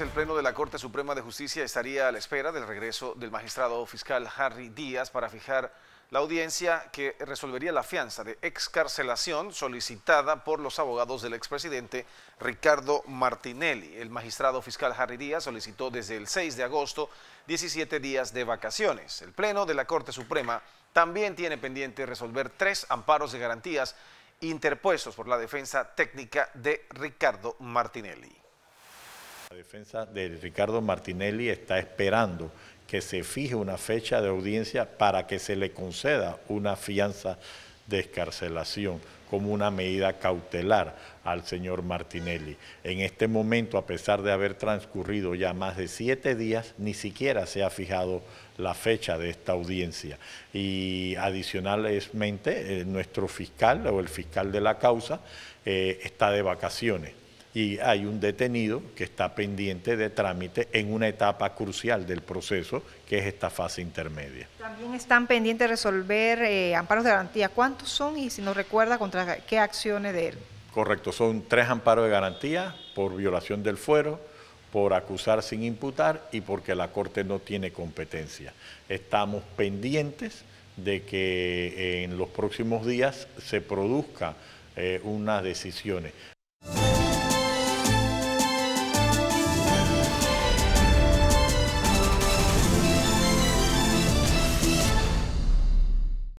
el Pleno de la Corte Suprema de Justicia estaría a la espera del regreso del magistrado fiscal Harry Díaz para fijar la audiencia que resolvería la fianza de excarcelación solicitada por los abogados del expresidente Ricardo Martinelli. El magistrado fiscal Harry Díaz solicitó desde el 6 de agosto 17 días de vacaciones. El Pleno de la Corte Suprema también tiene pendiente resolver tres amparos de garantías interpuestos por la defensa técnica de Ricardo Martinelli. La defensa de Ricardo Martinelli está esperando que se fije una fecha de audiencia para que se le conceda una fianza de escarcelación como una medida cautelar al señor Martinelli. En este momento, a pesar de haber transcurrido ya más de siete días, ni siquiera se ha fijado la fecha de esta audiencia. Y adicionalmente, eh, nuestro fiscal o el fiscal de la causa eh, está de vacaciones y hay un detenido que está pendiente de trámite en una etapa crucial del proceso, que es esta fase intermedia. También están pendientes de resolver eh, amparos de garantía. ¿Cuántos son y si nos recuerda contra qué acciones de él? Correcto, son tres amparos de garantía por violación del fuero, por acusar sin imputar y porque la Corte no tiene competencia. Estamos pendientes de que eh, en los próximos días se produzca eh, unas decisiones.